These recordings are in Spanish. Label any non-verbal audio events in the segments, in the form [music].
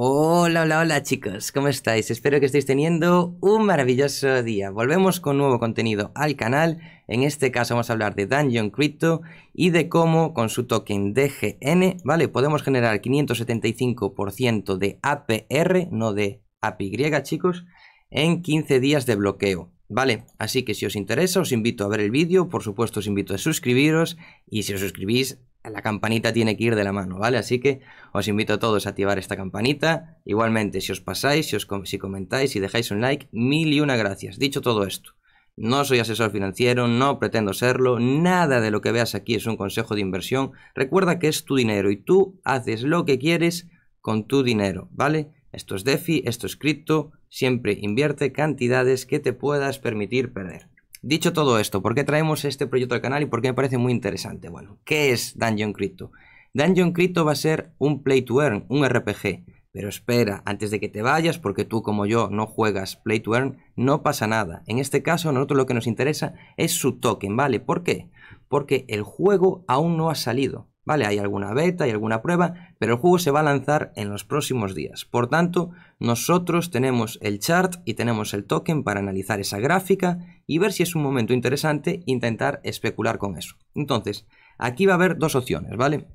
Hola, hola, hola chicos, ¿cómo estáis? Espero que estéis teniendo un maravilloso día. Volvemos con nuevo contenido al canal, en este caso vamos a hablar de Dungeon Crypto y de cómo con su token DGN, ¿vale? Podemos generar 575% de APR, no de APY chicos, en 15 días de bloqueo. Vale, así que si os interesa os invito a ver el vídeo, por supuesto os invito a suscribiros y si os suscribís la campanita tiene que ir de la mano, ¿vale? Así que os invito a todos a activar esta campanita. Igualmente, si os pasáis, si, os comentáis, y dejáis un like, mil y una gracias. Dicho todo esto, no soy asesor financiero, no pretendo serlo, nada de lo que veas aquí es un consejo de inversión. Recuerda que es tu dinero y tú haces lo que quieres con tu dinero, ¿vale? Esto es DeFi, esto es cripto, siempre invierte cantidades que te puedas permitir perder. Dicho todo esto, ¿por qué traemos este proyecto al canal y por qué me parece muy interesante? Bueno, ¿qué es Dungeon Crypto? Dungeon Crypto va a ser un play to earn, un RPG. Pero espera, antes de que te vayas, porque tú como yo no juegas play to earn, no pasa nada. En este caso, a nosotros lo que nos interesa es su token, ¿vale? ¿Por qué? Porque el juego aún no ha salido. Vale, hay alguna beta, hay alguna prueba, pero el juego se va a lanzar en los próximos días. Por tanto, nosotros tenemos el chart y tenemos el token para analizar esa gráfica y ver si es un momento interesante e intentar especular con eso. Entonces, aquí va a haber dos opciones, ¿vale?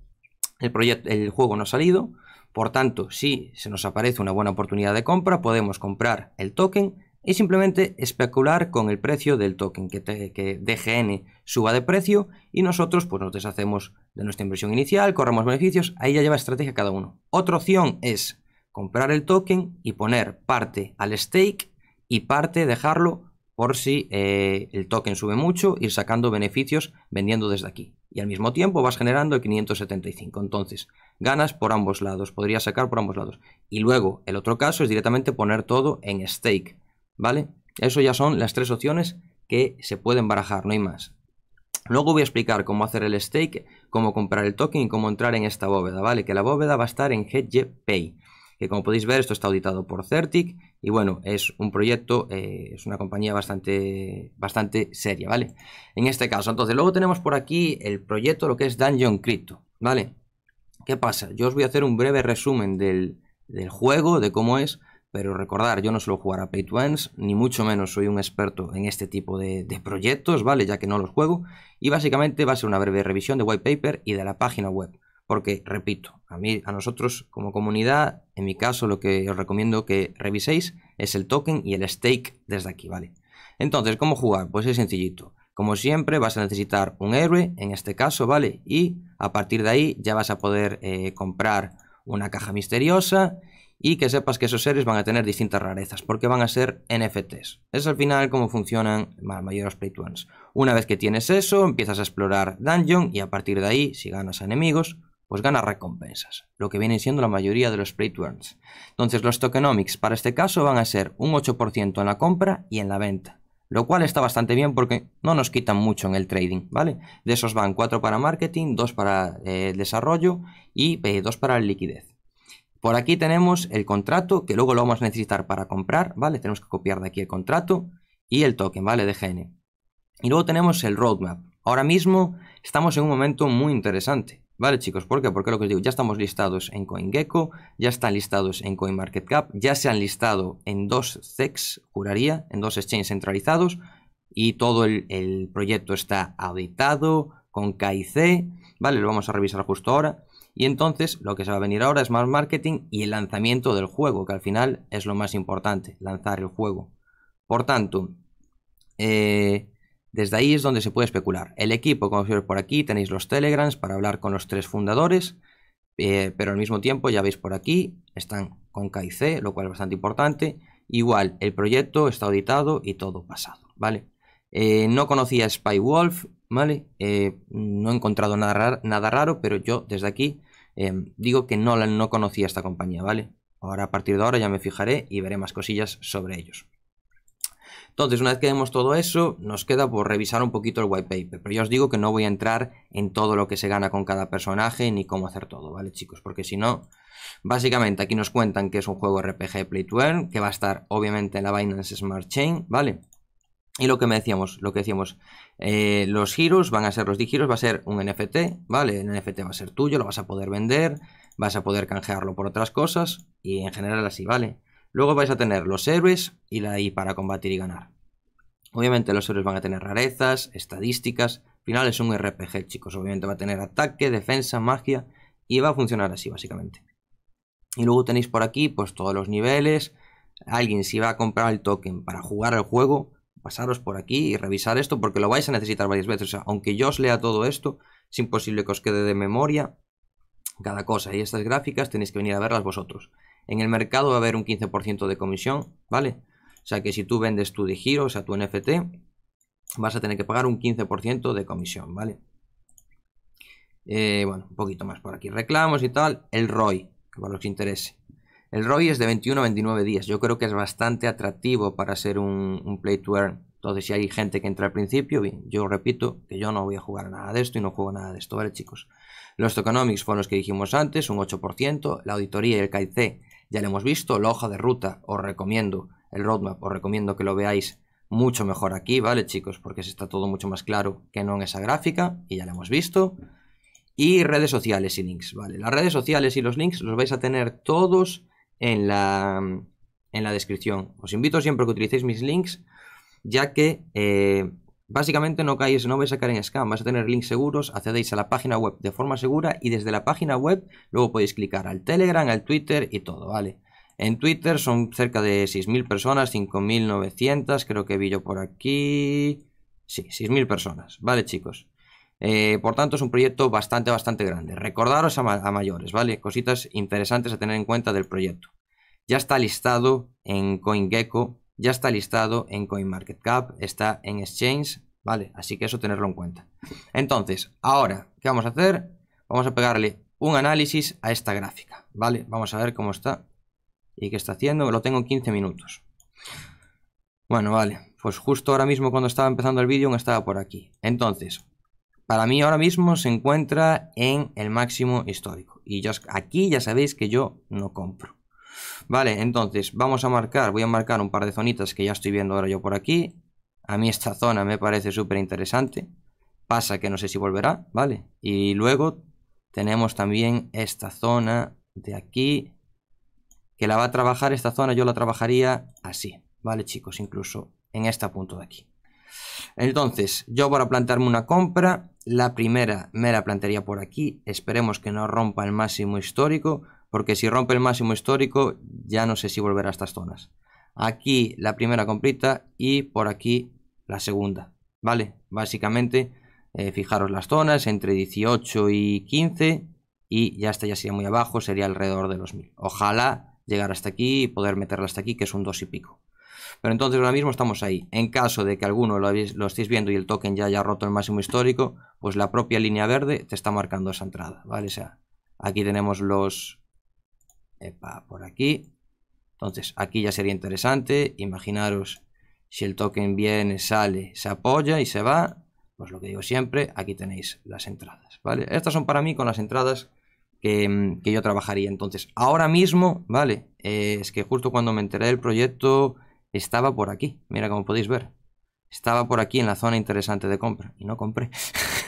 El, proyecto, el juego no ha salido, por tanto, si se nos aparece una buena oportunidad de compra, podemos comprar el token y simplemente especular con el precio del token, que, DGN suba de precio y nosotros pues nos deshacemos de nuestra inversión inicial, corremos beneficios, ahí ya lleva estrategia cada uno. Otra opción es comprar el token y poner parte al stake y parte dejarlo por si eh, el token sube mucho, ir sacando beneficios vendiendo desde aquí. Y al mismo tiempo vas generando 575. Entonces, ganas por ambos lados, podrías sacar por ambos lados. Y luego, el otro caso es directamente poner todo en stake ¿Vale? Eso ya son las tres opciones que se pueden barajar, no hay más. Luego voy a explicar cómo hacer el stake, cómo comprar el token y cómo entrar en esta bóveda, ¿vale? Que la bóveda va a estar en HedgePay, que como podéis ver esto está auditado por Certic y bueno, es un proyecto, eh, es una compañía bastante, bastante seria, ¿vale? En este caso, entonces luego tenemos por aquí el proyecto, lo que es Dungeon Crypto, ¿vale? ¿Qué pasa? Yo os voy a hacer un breve resumen del, del juego, de cómo es, pero recordar, yo no suelo jugar a Pay to ni mucho menos soy un experto en este tipo de, proyectos, ¿vale? Ya que no los juego. Y básicamente va a ser una breve revisión de white paper y de la página web. Porque, repito, a mí, a nosotros como comunidad, en mi caso, lo que os recomiendo que reviséis es el token y el stake desde aquí, ¿vale? Entonces, ¿cómo jugar? Pues es sencillito. Como siempre, vas a necesitar un héroe, en este caso, ¿vale? Y a partir de ahí ya vas a poder eh, comprar una caja misteriosa y que sepas que esos seres van a tener distintas rarezas porque van a ser NFTs. Es al final cómo funcionan la mayoría de los play Una vez que tienes eso, empiezas a explorar dungeon y a partir de ahí, si ganas enemigos, pues ganas recompensas, lo que vienen siendo la mayoría de los play Entonces los tokenomics para este caso van a ser un 8% en la compra y en la venta. Lo cual está bastante bien porque no nos quitan mucho en el trading, ¿vale? De esos van 4 para marketing, 2 para el eh, desarrollo y 2 eh, para liquidez. Por aquí tenemos el contrato, que luego lo vamos a necesitar para comprar, ¿vale? Tenemos que copiar de aquí el contrato y el token, ¿vale? De GN. Y luego tenemos el roadmap. Ahora mismo estamos en un momento muy interesante, ¿vale chicos? ¿Por qué? Porque lo que os digo, ya estamos listados en CoinGecko, ya están listados en CoinMarketCap, ya se han listado en dos CEX, juraría, en dos exchanges centralizados, y todo el, proyecto está auditado con KIC, ¿vale? Lo vamos a revisar justo ahora. Y entonces lo que se va a venir ahora es más marketing y el lanzamiento del juego, que al final es lo más importante, lanzar el juego. Por tanto, eh, desde ahí es donde se puede especular. El equipo, como veis por aquí, tenéis los telegrams para hablar con los tres fundadores, eh, pero al mismo tiempo ya veis por aquí, están con KIC, lo cual es bastante importante. Igual, el proyecto está auditado y todo pasado, ¿vale? Eh, no conocía Wolf ¿vale? Eh, no he encontrado nada raro, nada raro, pero yo desde aquí eh, digo que no, no conocía esta compañía, ¿vale? Ahora a partir de ahora ya me fijaré y veré más cosillas sobre ellos. Entonces, una vez que vemos todo eso, nos queda por revisar un poquito el white paper. Pero ya os digo que no voy a entrar en todo lo que se gana con cada personaje ni cómo hacer todo, ¿vale, chicos? Porque si no, básicamente aquí nos cuentan que es un juego RPG Play to Earn, que va a estar obviamente en la Binance Smart Chain, ¿vale? Y lo que me decíamos, lo que decíamos, eh, los giros van a ser, los giros va a ser un NFT, ¿vale? El NFT va a ser tuyo, lo vas a poder vender, vas a poder canjearlo por otras cosas y en general así, ¿vale? Luego vais a tener los héroes y la I para combatir y ganar. Obviamente los héroes van a tener rarezas, estadísticas, al final es un RPG, chicos, obviamente va a tener ataque, defensa, magia y va a funcionar así, básicamente. Y luego tenéis por aquí, pues todos los niveles, alguien si va a comprar el token para jugar el juego, pasaros por aquí y revisar esto porque lo vais a necesitar varias veces. O sea, aunque yo os lea todo esto, es imposible que os quede de memoria cada cosa. Y estas gráficas tenéis que venir a verlas vosotros. En el mercado va a haber un 15% de comisión, ¿vale? O sea que si tú vendes tu giro, o sea tu NFT, vas a tener que pagar un 15% de comisión, ¿vale? Eh, bueno, un poquito más por aquí. Reclamos y tal. El ROI, que para los que interese. El ROI es de 21 a 29 días. Yo creo que es bastante atractivo para ser un, play to earn. Entonces, si hay gente que entra al principio, bien, yo repito que yo no voy a jugar nada de esto y no juego nada de esto, ¿vale, chicos? Los tokenomics fueron los que dijimos antes, un 8%. La auditoría y el KIC ya lo hemos visto. La hoja de ruta, os recomiendo el roadmap, os recomiendo que lo veáis mucho mejor aquí, ¿vale, chicos? Porque se está todo mucho más claro que no en esa gráfica, y ya lo hemos visto. Y redes sociales y links, ¿vale? Las redes sociales y los links los vais a tener todos en la, en la descripción. Os invito siempre que utilicéis mis links, ya que eh, básicamente no caéis, no vais a caer en scam, vais a tener links seguros, accedéis a la página web de forma segura y desde la página web luego podéis clicar al Telegram, al Twitter y todo, ¿vale? En Twitter son cerca de 6.000 personas, 5.900, creo que vi yo por aquí. Sí, 6.000 personas, ¿vale chicos? Eh, por tanto, es un proyecto bastante, bastante grande. Recordaros a, mayores, ¿vale? Cositas interesantes a tener en cuenta del proyecto ya está listado en CoinGecko, ya está listado en CoinMarketCap, está en Exchange, ¿vale? Así que eso tenerlo en cuenta. Entonces, ahora, ¿qué vamos a hacer? Vamos a pegarle un análisis a esta gráfica, ¿vale? Vamos a ver cómo está y qué está haciendo. Lo tengo en 15 minutos. Bueno, vale. Pues justo ahora mismo cuando estaba empezando el vídeo estaba por aquí. Entonces, para mí ahora mismo se encuentra en el máximo histórico. Y aquí ya sabéis que yo no compro. Vale, entonces vamos a marcar, voy a marcar un par de zonitas que ya estoy viendo ahora yo por aquí. A mí esta zona me parece súper interesante. Pasa que no sé si volverá, ¿vale? Y luego tenemos también esta zona de aquí, que la va a trabajar esta zona, yo la trabajaría así, ¿vale chicos? Incluso en este punto de aquí. Entonces, yo para plantearme una compra, la primera me la plantearía por aquí, esperemos que no rompa el máximo histórico, porque si rompe el máximo histórico ya no sé si volverá a estas zonas. Aquí la primera completa y por aquí la segunda, ¿vale? Básicamente, eh, fijaros las zonas entre 18 y 15 y ya está, ya sería muy abajo, sería alrededor de los 1000. Ojalá llegar hasta aquí y poder meterla hasta aquí, que es un 2 y pico. Pero entonces ahora mismo estamos ahí. En caso de que alguno lo, lo, estéis viendo y el token ya haya roto el máximo histórico, pues la propia línea verde te está marcando esa entrada, ¿vale? O sea, aquí tenemos los, por aquí. Entonces, aquí ya sería interesante. Imaginaros si el token viene, sale, se apoya y se va. Pues lo que digo siempre, aquí tenéis las entradas. ¿vale? Estas son para mí con las entradas que, mm, yo trabajaría. Entonces, ahora mismo, ¿vale? Eh, es que justo cuando me enteré del proyecto estaba por aquí. Mira, como podéis ver. Estaba por aquí en la zona interesante de compra y no compré. [laughs]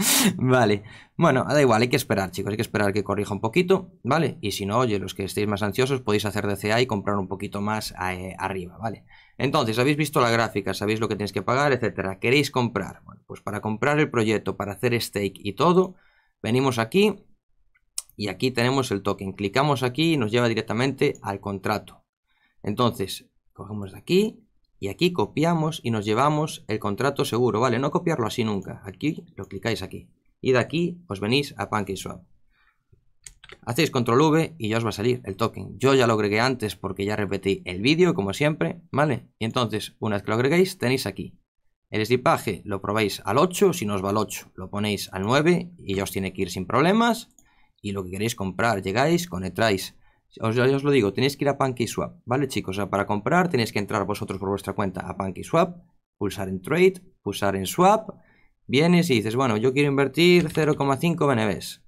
[laughs] vale. Bueno, da igual, hay que esperar, chicos. Hay que esperar que corrija un poquito, ¿vale? Y si no, oye, los que estéis más ansiosos podéis hacer DCA y comprar un poquito más eh, arriba, ¿vale? Entonces, habéis visto la gráfica, sabéis lo que tenéis que pagar, etcétera. ¿Queréis comprar? Bueno, pues para comprar el proyecto, para hacer stake y todo, venimos aquí y aquí tenemos el token. Clicamos aquí y nos lleva directamente al contrato. Entonces, cogemos de aquí, y aquí copiamos y nos llevamos el contrato seguro, ¿vale? No copiarlo así nunca. Aquí lo clicáis aquí. Y de aquí os venís a PancakeSwap. Hacéis control V y ya os va a salir el token. Yo ya lo agregué antes porque ya repetí el vídeo, como siempre, ¿vale? Y entonces, una vez que lo agreguéis, tenéis aquí. El slipaje lo probáis al 8, si no os va al 8, lo ponéis al 9 y ya os tiene que ir sin problemas. Y lo que queréis comprar, llegáis, conectáis os, ya os lo digo, tenéis que ir a PancakeSwap, ¿vale chicos? O sea, para comprar tenéis que entrar vosotros por vuestra cuenta a Swap pulsar en Trade, pulsar en Swap, vienes y dices, bueno, yo quiero invertir 0,5 BNBs.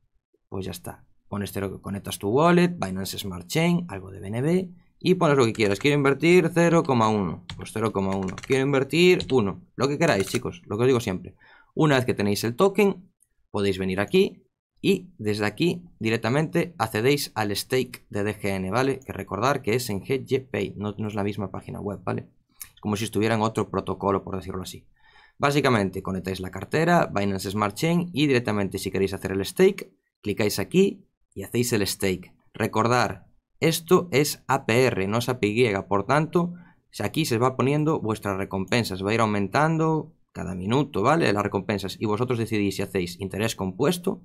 Pues ya está. Pones cero, conectas tu wallet, Binance Smart Chain, algo de BNB, y pones lo que quieras. Quiero invertir 0,1, pues 0,1. Quiero invertir 1, lo que queráis, chicos, lo que os digo siempre. Una vez que tenéis el token, podéis venir aquí, y desde aquí directamente accedéis al stake de DGN, ¿vale? Que recordar que es en GJPay, no, no es la misma página web, ¿vale? Como si estuviera en otro protocolo, por decirlo así. Básicamente conectáis la cartera, Binance Smart Chain y directamente si queréis hacer el stake, clicáis aquí y hacéis el stake. Recordar, esto es APR, no es APY, por tanto, aquí se va poniendo vuestras recompensas, va a ir aumentando cada minuto, ¿vale? Las recompensas y vosotros decidís si hacéis interés compuesto,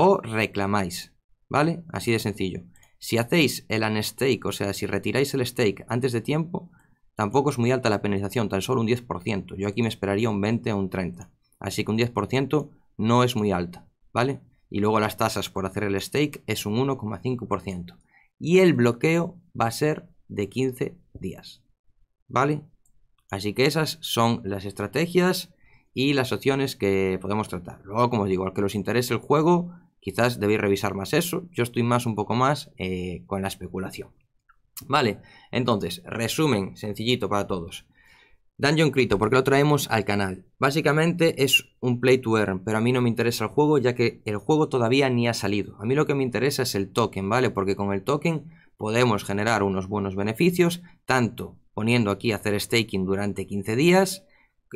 o reclamáis, ¿vale? Así de sencillo. Si hacéis el unstake, o sea, si retiráis el stake antes de tiempo, tampoco es muy alta la penalización, tan solo un 10%. Yo aquí me esperaría un 20 o un 30. Así que un 10% no es muy alta, ¿vale? Y luego las tasas por hacer el stake es un 1,5%. Y el bloqueo va a ser de 15 días, ¿vale? Así que esas son las estrategias y las opciones que podemos tratar. Luego, como os digo, al que os interese el juego, Quizás debéis revisar más eso. Yo estoy más un poco más eh, con la especulación. Vale, entonces, resumen sencillito para todos. Dungeon Crito, ¿por qué lo traemos al canal? Básicamente es un play to earn, pero a mí no me interesa el juego ya que el juego todavía ni ha salido. A mí lo que me interesa es el token, ¿vale? Porque con el token podemos generar unos buenos beneficios, tanto poniendo aquí hacer staking durante 15 días,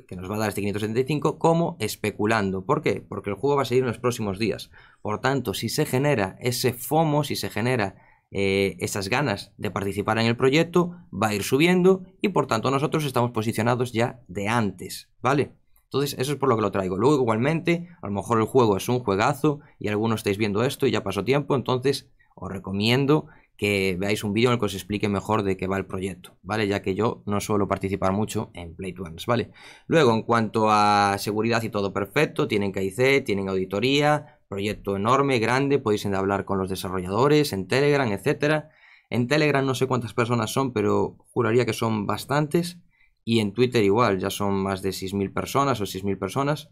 que nos va a dar este 575 como especulando. ¿Por qué? Porque el juego va a seguir en los próximos días. Por tanto, si se genera ese FOMO, si se genera eh, esas ganas de participar en el proyecto, va a ir subiendo y por tanto nosotros estamos posicionados ya de antes, ¿vale? Entonces, eso es por lo que lo traigo. Luego, igualmente, a lo mejor el juego es un juegazo y algunos estáis viendo esto y ya pasó tiempo, entonces os recomiendo que veáis un vídeo en el que os explique mejor de qué va el proyecto, ¿vale? Ya que yo no suelo participar mucho en Play vale Luego, en cuanto a seguridad y todo perfecto, tienen KIC, tienen auditoría, proyecto enorme, grande, podéis hablar con los desarrolladores en Telegram, etcétera. En Telegram no sé cuántas personas son, pero juraría que son bastantes. Y en Twitter igual, ya son más de 6.000 personas o 6.000 personas.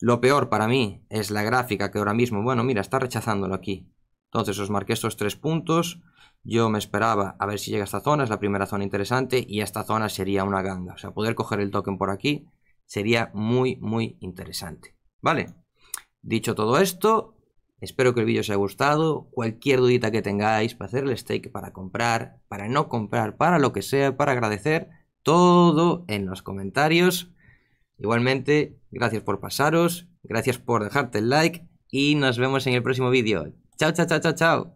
Lo peor para mí es la gráfica que ahora mismo, bueno, mira, está rechazándolo aquí. Entonces os marqué estos tres puntos. Yo me esperaba a ver si llega a esta zona, es la primera zona interesante y esta zona sería una ganga. O sea, poder coger el token por aquí sería muy, muy interesante. ¿Vale? Dicho todo esto, espero que el vídeo os haya gustado. Cualquier dudita que tengáis para hacer el stake, para comprar, para no comprar, para lo que sea, para agradecer, todo en los comentarios. Igualmente, gracias por pasaros, gracias por dejarte el like y nos vemos en el próximo vídeo. Chao, chao, chao, chao, chao.